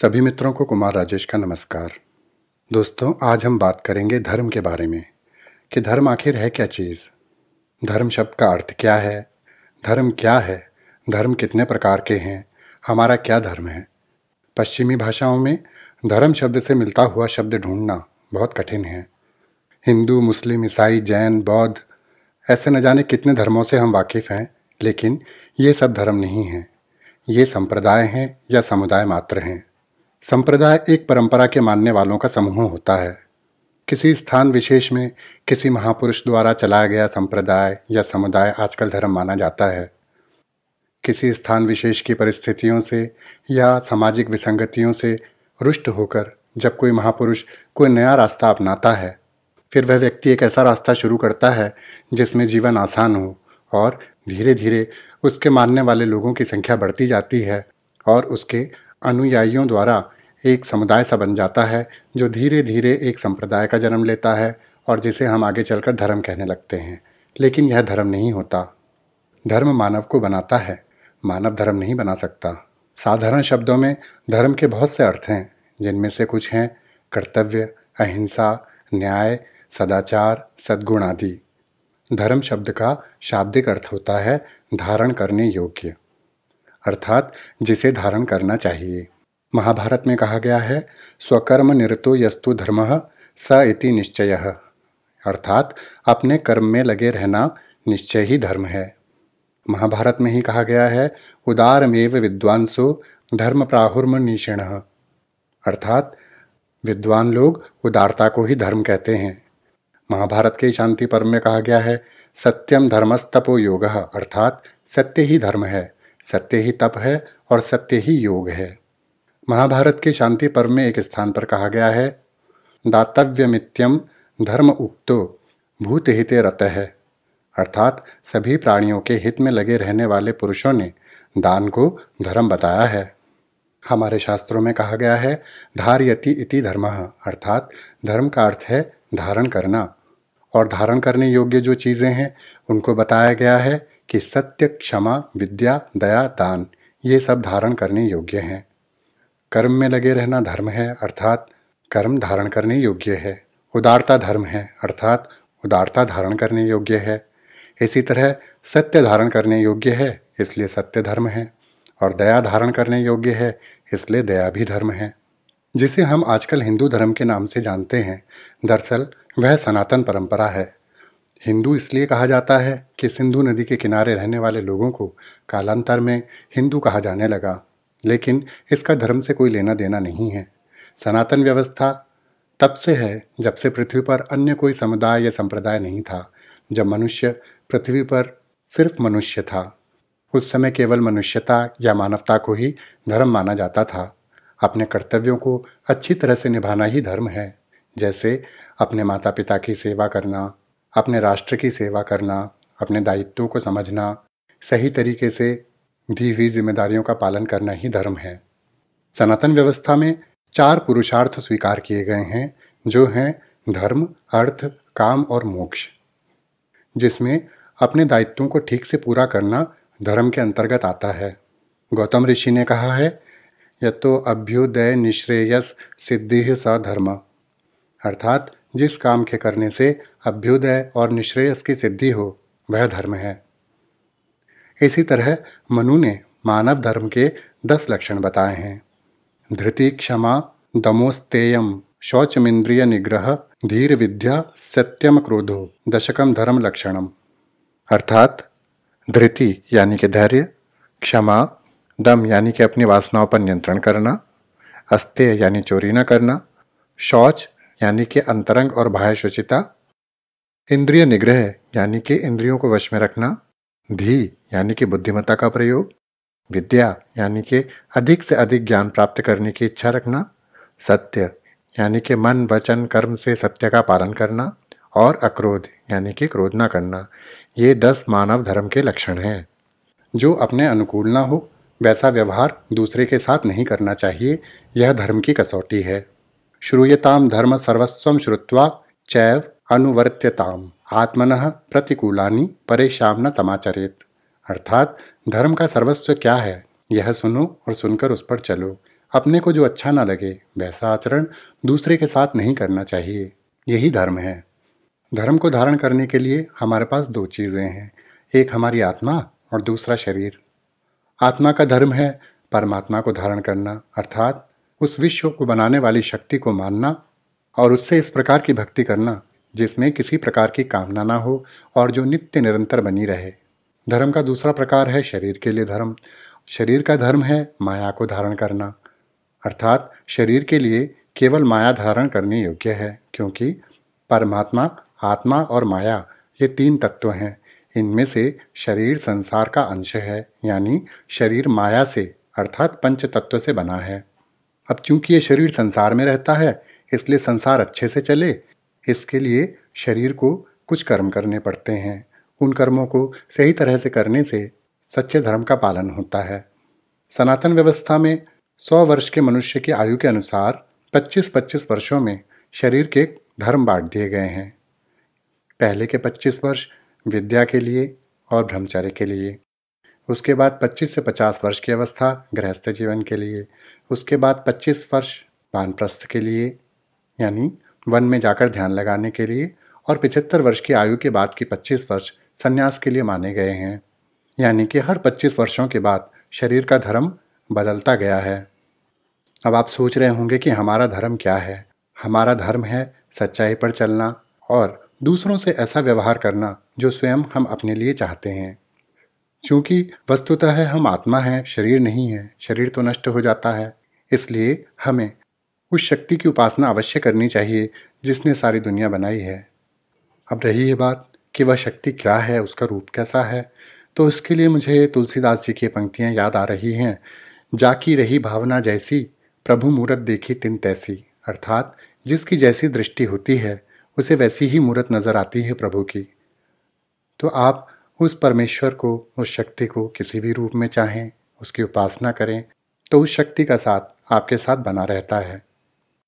सभी मित्रों को कुमार राजेश का नमस्कार दोस्तों आज हम बात करेंगे धर्म के बारे में कि धर्म आखिर है क्या चीज़ धर्म शब्द का अर्थ क्या है धर्म क्या है धर्म कितने प्रकार के हैं हमारा क्या धर्म है पश्चिमी भाषाओं में धर्म शब्द से मिलता हुआ शब्द ढूंढना बहुत कठिन है हिंदू मुस्लिम ईसाई जैन बौद्ध ऐसे न जाने कितने धर्मों से हम वाकिफ़ हैं लेकिन ये सब धर्म नहीं हैं ये संप्रदाय हैं या समुदाय मात्र हैं संप्रदाय एक परंपरा के मानने वालों का समूह होता है किसी स्थान विशेष में किसी महापुरुष द्वारा चलाया गया संप्रदाय या समुदाय आजकल धर्म माना जाता है किसी स्थान विशेष की परिस्थितियों से या सामाजिक विसंगतियों से रुष्ट होकर जब कोई महापुरुष कोई नया रास्ता अपनाता है फिर वह व्यक्ति एक ऐसा रास्ता शुरू करता है जिसमें जीवन आसान हो और धीरे धीरे उसके मानने वाले लोगों की संख्या बढ़ती जाती है और उसके अनुयायियों द्वारा एक समुदाय सा बन जाता है जो धीरे धीरे एक संप्रदाय का जन्म लेता है और जिसे हम आगे चलकर धर्म कहने लगते हैं लेकिन यह धर्म नहीं होता धर्म मानव को बनाता है मानव धर्म नहीं बना सकता साधारण शब्दों में धर्म के बहुत से अर्थ हैं जिनमें से कुछ हैं कर्तव्य अहिंसा न्याय सदाचार सद्गुण आदि धर्म शब्द का शाब्दिक अर्थ होता है धारण करने योग्य अर्थात जिसे धारण करना चाहिए महाभारत में कहा गया है स्वकर्म निरतो यस्तु धर्म स इति निश्चय अर्थात अपने कर्म में लगे रहना निश्चय ही धर्म है महाभारत में ही कहा गया है उदारमेव विद्वांसो धर्म निषेण अर्थात विद्वान लोग उदारता को ही धर्म कहते हैं महाभारत के शांति पर्व में कहा गया है सत्यम धर्मस्तपो योग अर्थात सत्य ही धर्म है सत्य ही तप है और सत्य ही योग है महाभारत के शांति पर्व में एक स्थान पर कहा गया है दातव्य मित्यम धर्म उक्तो भूतहित रत है अर्थात सभी प्राणियों के हित में लगे रहने वाले पुरुषों ने दान को धर्म बताया है हमारे शास्त्रों में कहा गया है धारयति इति धर्म अर्थात धर्म का अर्थ है धारण करना और धारण करने योग्य जो चीज़ें हैं उनको बताया गया है कि सत्य क्षमा विद्या दया दान ये सब धारण करने योग्य हैं कर्म में लगे रहना धर्म है अर्थात कर्म धारण करने योग्य है उदारता धर्म है अर्थात उदारता धारण करने योग्य है इसी तरह सत्य धारण करने योग्य है इसलिए सत्य धर्म है और दया धारण करने योग्य है इसलिए दया भी धर्म है जिसे हम आजकल हिंदू धर्म के नाम से जानते हैं दरअसल वह सनातन परंपरा है हिंदू इसलिए कहा जाता है कि सिंधु नदी के किनारे रहने वाले लोगों को कालांतर में हिंदू कहा जाने लगा लेकिन इसका धर्म से कोई लेना देना नहीं है सनातन व्यवस्था तब से है जब से पृथ्वी पर अन्य कोई समुदाय या संप्रदाय नहीं था जब मनुष्य पृथ्वी पर सिर्फ मनुष्य था उस समय केवल मनुष्यता या मानवता को ही धर्म माना जाता था अपने कर्तव्यों को अच्छी तरह से निभाना ही धर्म है जैसे अपने माता पिता की सेवा करना अपने राष्ट्र की सेवा करना अपने दायित्वों को समझना सही तरीके से दी हुई जिम्मेदारियों का पालन करना ही धर्म है सनातन व्यवस्था में चार पुरुषार्थ स्वीकार किए गए हैं जो हैं धर्म अर्थ काम और मोक्ष जिसमें अपने दायित्वों को ठीक से पूरा करना धर्म के अंतर्गत आता है गौतम ऋषि ने कहा है यह तो अभ्युदय निश्रेयस सिद्धि स धर्म अर्थात जिस काम के करने से अभ्युदय और निश्रेयस की सिद्धि हो वह धर्म है इसी तरह मनु ने मानव धर्म के दस लक्षण बताए हैं धृति क्षमा दमोस्तेयम शौचमिंद्रिय निग्रह धीर विद्या सत्यम क्रोधो दशकम धर्म लक्षणम अर्थात धृति यानी कि धैर्य क्षमा दम यानी कि अपनी वासनाओं पर नियंत्रण करना अस्त्य यानी चोरी न करना शौच यानी कि अंतरंग और बाह्य शुचिता इंद्रिय निग्रह यानी कि इंद्रियों को वश में रखना धी यानी कि बुद्धिमत्ता का प्रयोग विद्या यानी कि अधिक से अधिक ज्ञान प्राप्त करने की इच्छा रखना सत्य यानी कि मन वचन कर्म से सत्य का पालन करना और अक्रोध यानी कि क्रोध ना करना ये दस मानव धर्म के लक्षण हैं जो अपने अनुकूल ना हो वैसा व्यवहार दूसरे के साथ नहीं करना चाहिए यह धर्म की कसौटी है श्रूयताम धर्म सर्वस्व श्रुत्वा चैव अनुवर्त्यताम आत्मन प्रतिकूलानी परेशान न तमाचरित अर्थात धर्म का सर्वस्व क्या है यह सुनो और सुनकर उस पर चलो अपने को जो अच्छा ना लगे वैसा आचरण दूसरे के साथ नहीं करना चाहिए यही धर्म है धर्म को धारण करने के लिए हमारे पास दो चीज़ें हैं एक हमारी आत्मा और दूसरा शरीर आत्मा का धर्म है परमात्मा को धारण करना अर्थात उस विश्व को बनाने वाली शक्ति को मानना और उससे इस प्रकार की भक्ति करना जिसमें किसी प्रकार की कामना ना हो और जो नित्य निरंतर बनी रहे धर्म का दूसरा प्रकार है शरीर के लिए धर्म शरीर का धर्म है माया को धारण करना अर्थात शरीर के लिए केवल माया धारण करने योग्य है क्योंकि परमात्मा आत्मा और माया ये तीन तत्व हैं इनमें से शरीर संसार का अंश है यानी शरीर माया से अर्थात पंच तत्व से बना है अब चूंकि ये शरीर संसार में रहता है इसलिए संसार अच्छे से चले इसके लिए शरीर को कुछ कर्म करने पड़ते हैं उन कर्मों को सही तरह से करने से सच्चे धर्म का पालन होता है सनातन व्यवस्था में सौ वर्ष के मनुष्य की आयु के अनुसार पच्चीस पच्चीस वर्षों में शरीर के धर्म बांट दिए गए हैं पहले के पच्चीस वर्ष विद्या के लिए और ब्रह्मचर्य के लिए उसके बाद 25 से 50 वर्ष की अवस्था गृहस्थ जीवन के लिए उसके बाद 25 वर्ष वानप्रस्थ के लिए यानी वन में जाकर ध्यान लगाने के लिए और पिछहत्तर वर्ष की आयु के बाद के पच्चीस वर्ष संन्यास के लिए माने गए हैं यानी कि हर पच्चीस वर्षों के बाद शरीर का धर्म बदलता गया है अब आप सोच रहे होंगे कि हमारा धर्म क्या है हमारा धर्म है सच्चाई पर चलना और दूसरों से ऐसा व्यवहार करना जो स्वयं हम अपने लिए चाहते हैं क्योंकि वस्तुतः हम आत्मा हैं शरीर नहीं है शरीर तो नष्ट हो जाता है इसलिए हमें उस शक्ति की उपासना अवश्य करनी चाहिए जिसने सारी दुनिया बनाई है अब रही ये बात कि वह शक्ति क्या है उसका रूप कैसा है तो इसके लिए मुझे तुलसीदास जी की पंक्तियाँ याद आ रही हैं जाकी रही भावना जैसी प्रभु मूर्त देखी तिन तैसी अर्थात जिसकी जैसी दृष्टि होती है उसे वैसी ही मूर्त नज़र आती है प्रभु की तो आप उस परमेश्वर को उस शक्ति को किसी भी रूप में चाहें उसकी उपासना करें तो उस शक्ति का साथ आपके साथ बना रहता है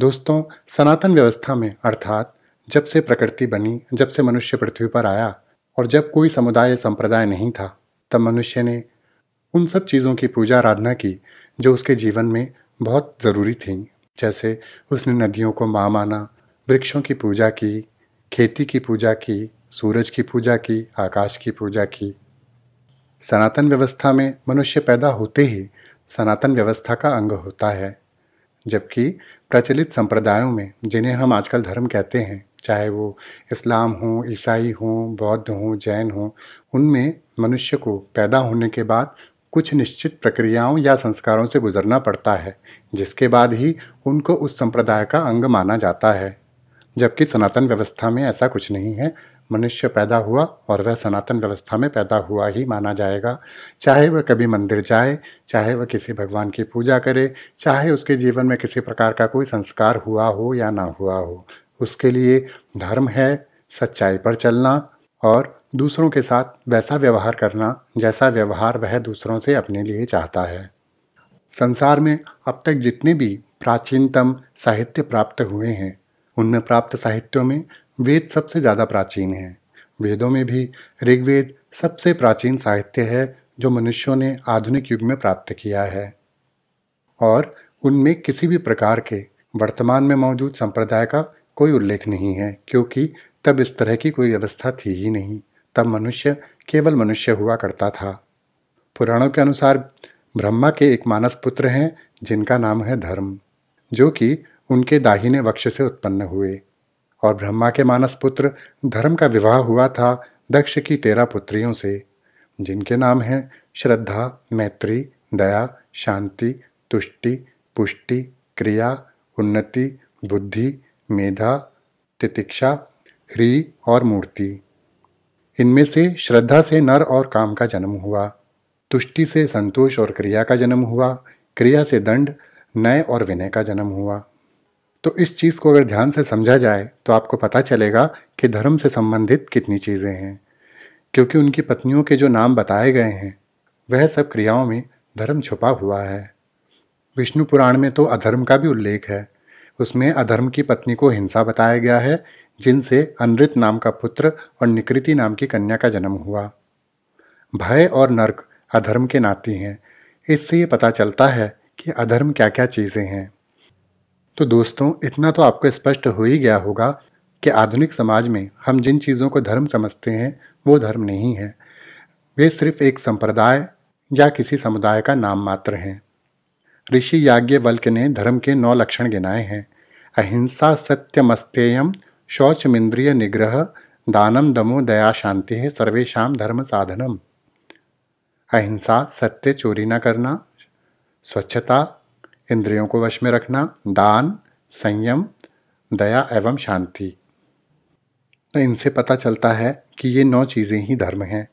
दोस्तों सनातन व्यवस्था में अर्थात जब से प्रकृति बनी जब से मनुष्य पृथ्वी पर आया और जब कोई समुदाय संप्रदाय नहीं था तब मनुष्य ने उन सब चीज़ों की पूजा आराधना की जो उसके जीवन में बहुत ज़रूरी थी जैसे उसने नदियों को माँ माना वृक्षों की पूजा की खेती की पूजा की सूरज की पूजा की आकाश की पूजा की सनातन व्यवस्था में मनुष्य पैदा होते ही सनातन व्यवस्था का अंग होता है जबकि प्रचलित संप्रदायों में जिन्हें हम आजकल धर्म कहते हैं चाहे वो इस्लाम हो ईसाई हो बौद्ध हो जैन हो उनमें मनुष्य को पैदा होने के बाद कुछ निश्चित प्रक्रियाओं या संस्कारों से गुजरना पड़ता है जिसके बाद ही उनको उस संप्रदाय का अंग माना जाता है जबकि सनातन व्यवस्था में ऐसा कुछ नहीं है मनुष्य पैदा हुआ और वह सनातन व्यवस्था में पैदा हुआ ही माना जाएगा चाहे वह कभी मंदिर जाए चाहे वह किसी भगवान की पूजा करे चाहे उसके जीवन में किसी प्रकार का कोई संस्कार हुआ हो या ना हुआ हो उसके लिए धर्म है सच्चाई पर चलना और दूसरों के साथ वैसा व्यवहार करना जैसा व्यवहार वह दूसरों से अपने लिए चाहता है संसार में अब तक जितने भी प्राचीनतम साहित्य प्राप्त हुए हैं उनमें प्राप्त साहित्यों में वेद सबसे ज़्यादा प्राचीन है वेदों में भी ऋग्वेद सबसे प्राचीन साहित्य है जो मनुष्यों ने आधुनिक युग में प्राप्त किया है और उनमें किसी भी प्रकार के वर्तमान में मौजूद संप्रदाय का कोई उल्लेख नहीं है क्योंकि तब इस तरह की कोई व्यवस्था थी ही नहीं तब मनुष्य केवल मनुष्य हुआ करता था पुराणों के अनुसार ब्रह्मा के एक मानस पुत्र हैं जिनका नाम है धर्म जो कि उनके दाहिने वक्ष से उत्पन्न हुए और ब्रह्मा के मानस पुत्र धर्म का विवाह हुआ था दक्ष की तेरह पुत्रियों से जिनके नाम हैं श्रद्धा मैत्री दया शांति तुष्टि पुष्टि क्रिया उन्नति बुद्धि मेधा तितिक्षा ह्री और मूर्ति इनमें से श्रद्धा से नर और काम का जन्म हुआ तुष्टि से संतोष और क्रिया का जन्म हुआ क्रिया से दंड नय और विनय का जन्म हुआ तो इस चीज़ को अगर ध्यान से समझा जाए तो आपको पता चलेगा कि धर्म से संबंधित कितनी चीज़ें हैं क्योंकि उनकी पत्नियों के जो नाम बताए गए हैं वह सब क्रियाओं में धर्म छुपा हुआ है विष्णु पुराण में तो अधर्म का भी उल्लेख है उसमें अधर्म की पत्नी को हिंसा बताया गया है जिनसे अनृत नाम का पुत्र और निकृति नाम की कन्या का जन्म हुआ भय और नर्क अधर्म के नाती हैं इससे ये पता चलता है कि अधर्म क्या क्या चीज़ें हैं तो दोस्तों इतना तो आपको स्पष्ट हो ही गया होगा कि आधुनिक समाज में हम जिन चीज़ों को धर्म समझते हैं वो धर्म नहीं है वे सिर्फ एक संप्रदाय या किसी समुदाय का नाम मात्र हैं ऋषि याज्ञवल्क ने धर्म के नौ लक्षण गिनाए हैं अहिंसा सत्यमस्तेयम इंद्रिय निग्रह दानम दमो दया शांति है सर्वेशा धर्म साधनम अहिंसा सत्य चोरी न करना स्वच्छता इंद्रियों को वश में रखना दान संयम दया एवं शांति तो इनसे पता चलता है कि ये नौ चीज़ें ही धर्म हैं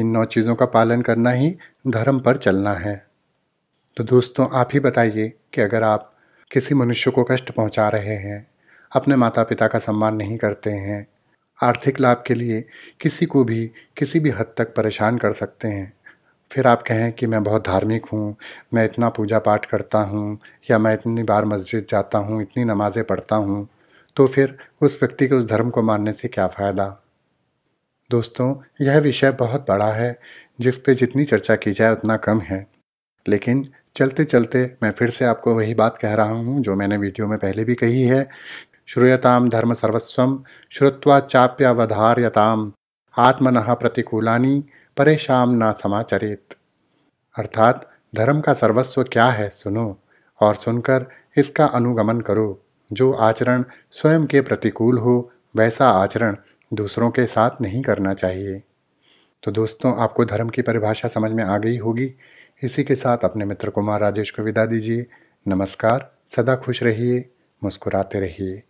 इन नौ चीज़ों का पालन करना ही धर्म पर चलना है तो दोस्तों आप ही बताइए कि अगर आप किसी मनुष्य को कष्ट पहुंचा रहे हैं अपने माता पिता का सम्मान नहीं करते हैं आर्थिक लाभ के लिए किसी को भी किसी भी हद तक परेशान कर सकते हैं फिर आप कहें कि मैं बहुत धार्मिक हूँ मैं इतना पूजा पाठ करता हूँ या मैं इतनी बार मस्जिद जाता हूँ इतनी नमाज़ें पढ़ता हूँ तो फिर उस व्यक्ति के उस धर्म को मानने से क्या फ़ायदा दोस्तों यह विषय बहुत बड़ा है जिस पे जितनी चर्चा की जाए उतना कम है लेकिन चलते चलते मैं फिर से आपको वही बात कह रहा हूँ जो मैंने वीडियो में पहले भी कही है श्रूयताम धर्म सर्वस्वम श्रुत्वा चाप्यवधार्यताम आत्मन प्रतिकूलानी परेशान ना समाचरित अर्थात धर्म का सर्वस्व क्या है सुनो और सुनकर इसका अनुगमन करो जो आचरण स्वयं के प्रतिकूल हो वैसा आचरण दूसरों के साथ नहीं करना चाहिए तो दोस्तों आपको धर्म की परिभाषा समझ में आ गई होगी इसी के साथ अपने मित्र कुमार राजेश को विदा दीजिए नमस्कार सदा खुश रहिए मुस्कुराते रहिए